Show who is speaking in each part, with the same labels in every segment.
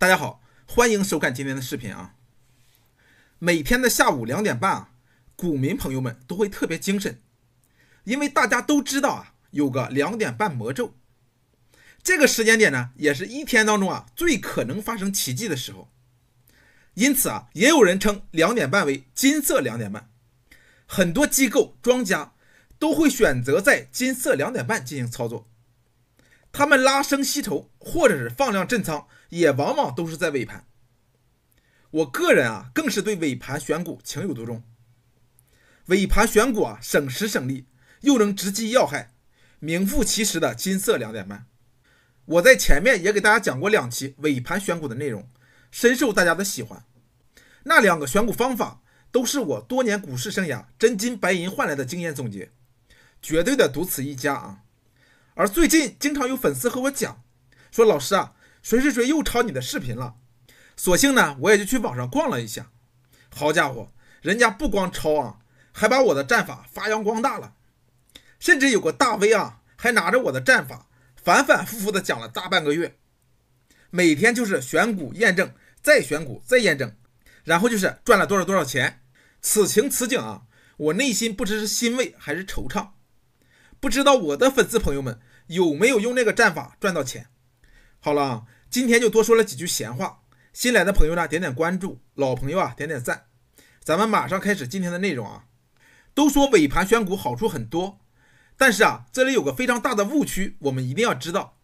Speaker 1: 大家好，欢迎收看今天的视频啊。每天的下午两点半啊，股民朋友们都会特别精神，因为大家都知道啊，有个两点半魔咒。这个时间点呢，也是一天当中啊最可能发生奇迹的时候。因此啊，也有人称两点半为“金色两点半”，很多机构庄家都会选择在金色两点半进行操作，他们拉升吸筹，或者是放量震仓。也往往都是在尾盘。我个人啊，更是对尾盘选股情有独钟。尾盘选股啊，省时省力，又能直击要害，名副其实的“金色两点半”。我在前面也给大家讲过两期尾盘选股的内容，深受大家的喜欢。那两个选股方法都是我多年股市生涯真金白银换来的经验总结，绝对的独此一家啊。而最近经常有粉丝和我讲说：“老师啊。”谁谁谁又抄你的视频了？索性呢，我也就去网上逛了一下。好家伙，人家不光抄啊，还把我的战法发扬光大了。甚至有个大 V 啊，还拿着我的战法反反复复的讲了大半个月。每天就是选股验证，再选股再验证，然后就是赚了多少多少钱。此情此景啊，我内心不知是欣慰还是惆怅。不知道我的粉丝朋友们有没有用那个战法赚到钱？好了。今天就多说了几句闲话。新来的朋友呢，点点关注；老朋友啊，点点赞。咱们马上开始今天的内容啊。都说尾盘选股好处很多，但是啊，这里有个非常大的误区，我们一定要知道。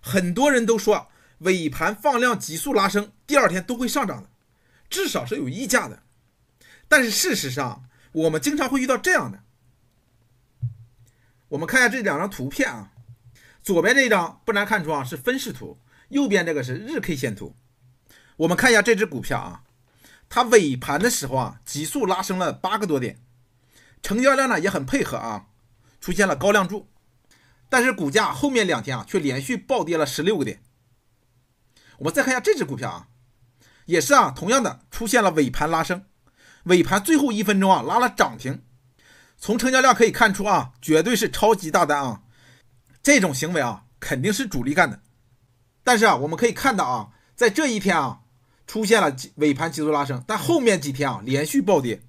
Speaker 1: 很多人都说尾盘放量急速拉升，第二天都会上涨的，至少是有溢价的。但是事实上，我们经常会遇到这样的。我们看一下这两张图片啊，左边这张不难看出啊，是分时图。右边这个是日 K 线图，我们看一下这只股票啊，它尾盘的时候啊，急速拉升了八个多点，成交量呢也很配合啊，出现了高量柱，但是股价后面两天啊，却连续暴跌了十六个点。我们再看一下这只股票啊，也是啊，同样的出现了尾盘拉升，尾盘最后一分钟啊拉了涨停，从成交量可以看出啊，绝对是超级大单啊，这种行为啊，肯定是主力干的。但是啊，我们可以看到啊，在这一天啊，出现了尾盘急速拉升，但后面几天啊，连续暴跌，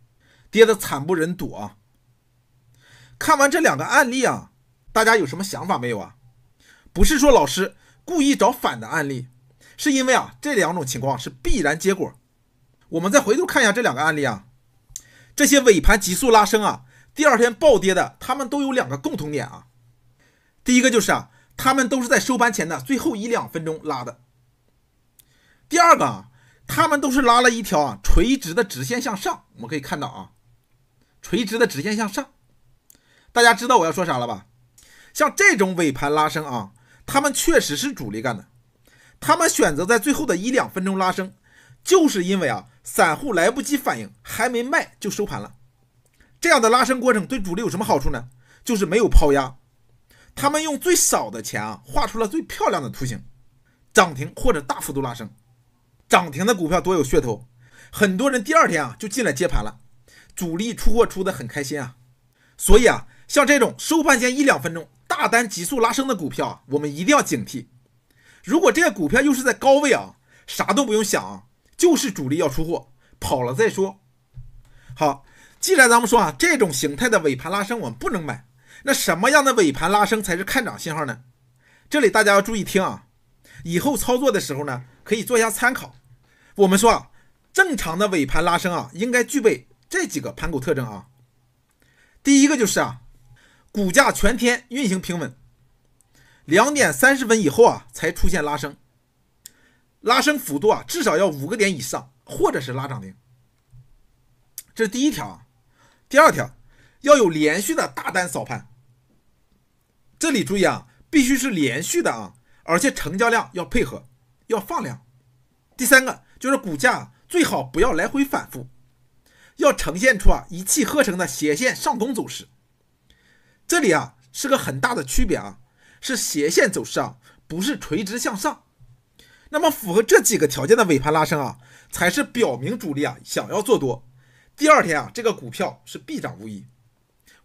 Speaker 1: 跌的惨不忍睹啊。看完这两个案例啊，大家有什么想法没有啊？不是说老师故意找反的案例，是因为啊，这两种情况是必然结果。我们再回头看一下这两个案例啊，这些尾盘急速拉升啊，第二天暴跌的，他们都有两个共同点啊。第一个就是啊。他们都是在收盘前的最后一两分钟拉的。第二个啊，他们都是拉了一条啊垂直的直线向上。我们可以看到啊，垂直的直线向上。大家知道我要说啥了吧？像这种尾盘拉升啊，他们确实是主力干的。他们选择在最后的一两分钟拉升，就是因为啊散户来不及反应，还没卖就收盘了。这样的拉升过程对主力有什么好处呢？就是没有抛压。他们用最少的钱啊，画出了最漂亮的图形，涨停或者大幅度拉升，涨停的股票多有噱头，很多人第二天啊就进来接盘了，主力出货出的很开心啊，所以啊，像这种收盘前一两分钟大单急速拉升的股票啊，我们一定要警惕。如果这个股票又是在高位啊，啥都不用想，啊，就是主力要出货跑了再说。好，既然咱们说啊，这种形态的尾盘拉升我们不能买。那什么样的尾盘拉升才是看涨信号呢？这里大家要注意听啊，以后操作的时候呢，可以做一下参考。我们说啊，正常的尾盘拉升啊，应该具备这几个盘口特征啊。第一个就是啊，股价全天运行平稳，两点三十分以后啊，才出现拉升，拉升幅度啊，至少要五个点以上，或者是拉涨停。这是第一条，第二条。要有连续的大单扫盘，这里注意啊，必须是连续的啊，而且成交量要配合，要放量。第三个就是股价最好不要来回反复，要呈现出啊一气呵成的斜线上攻走势。这里啊是个很大的区别啊，是斜线走势啊，不是垂直向上。那么符合这几个条件的尾盘拉升啊，才是表明主力啊想要做多，第二天啊这个股票是必涨无疑。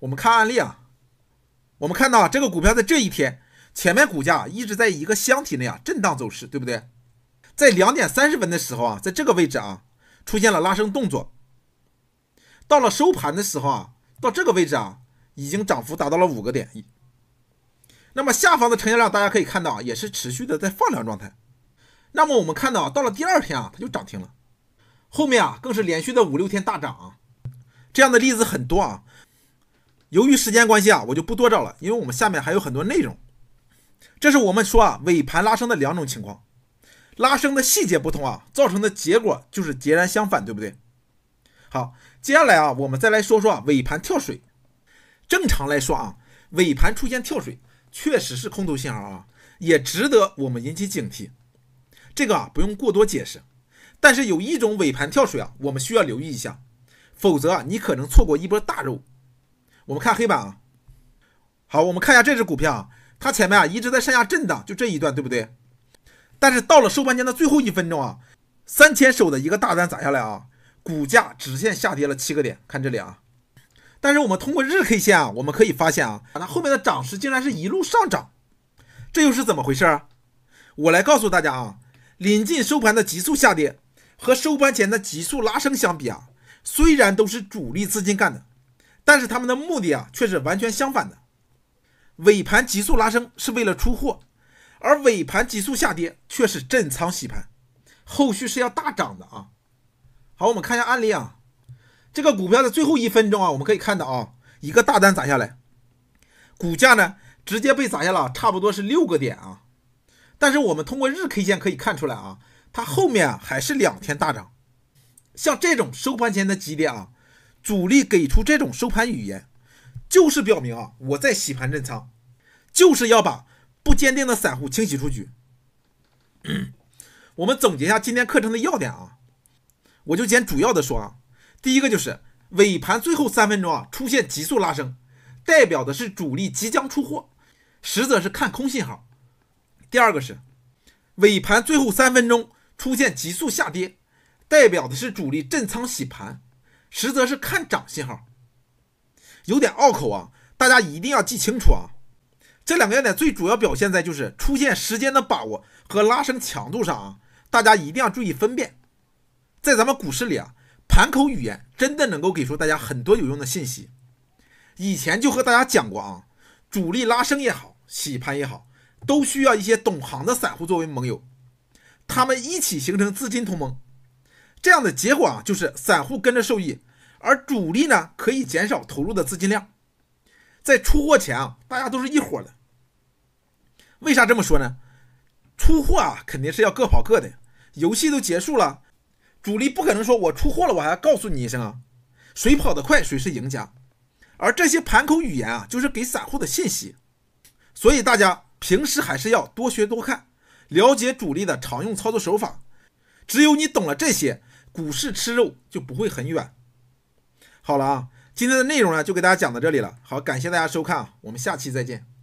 Speaker 1: 我们看案例啊，我们看到这个股票在这一天前面股价一直在一个箱体内啊震荡走势，对不对？在两点三十分的时候啊，在这个位置啊出现了拉升动作。到了收盘的时候啊，到这个位置啊已经涨幅达到了五个点。那么下方的成交量大家可以看到也是持续的在放量状态。那么我们看到到了第二天啊，它就涨停了，后面啊更是连续的五六天大涨。啊，这样的例子很多啊。由于时间关系啊，我就不多找了，因为我们下面还有很多内容。这是我们说啊，尾盘拉升的两种情况，拉升的细节不同啊，造成的结果就是截然相反，对不对？好，接下来啊，我们再来说说啊，尾盘跳水。正常来说啊，尾盘出现跳水确实是空头信号啊，也值得我们引起警惕。这个啊，不用过多解释。但是有一种尾盘跳水啊，我们需要留意一下，否则啊，你可能错过一波大肉。我们看黑板啊，好，我们看一下这只股票啊，它前面啊一直在上下震荡，就这一段，对不对？但是到了收盘前的最后一分钟啊，三千手的一个大单砸下来啊，股价直线下跌了七个点，看这里啊。但是我们通过日 K 线啊，我们可以发现啊，它后面的涨势竟然是一路上涨，这又是怎么回事？我来告诉大家啊，临近收盘的急速下跌和收盘前的急速拉升相比啊，虽然都是主力资金干的。但是他们的目的啊却是完全相反的，尾盘急速拉升是为了出货，而尾盘急速下跌却是震仓洗盘，后续是要大涨的啊。好，我们看一下案例啊，这个股票的最后一分钟啊，我们可以看到啊，一个大单砸下来，股价呢直接被砸下了，差不多是六个点啊。但是我们通过日 K 线可以看出来啊，它后面啊还是两天大涨，像这种收盘前的急跌啊。主力给出这种收盘语言，就是表明啊我在洗盘震仓，就是要把不坚定的散户清洗出局。我们总结一下今天课程的要点啊，我就简主要的说啊。第一个就是尾盘最后三分钟啊出现急速拉升，代表的是主力即将出货，实则是看空信号。第二个是尾盘最后三分钟出现急速下跌，代表的是主力震仓洗盘。实则是看涨信号，有点拗口啊，大家一定要记清楚啊。这两个要点最主要表现在就是出现时间的把握和拉升强度上啊，大家一定要注意分辨。在咱们股市里啊，盘口语言真的能够给出大家很多有用的信息。以前就和大家讲过啊，主力拉升也好，洗盘也好，都需要一些懂行的散户作为盟友，他们一起形成资金同盟。这样的结果啊，就是散户跟着受益，而主力呢可以减少投入的资金量。在出货前啊，大家都是一伙的。为啥这么说呢？出货啊，肯定是要各跑各的。游戏都结束了，主力不可能说我出货了，我还告诉你一声啊，谁跑得快谁是赢家。而这些盘口语言啊，就是给散户的信息。所以大家平时还是要多学多看，了解主力的常用操作手法。只有你懂了这些。股市吃肉就不会很远。好了啊，今天的内容呢就给大家讲到这里了。好，感谢大家收看，我们下期再见。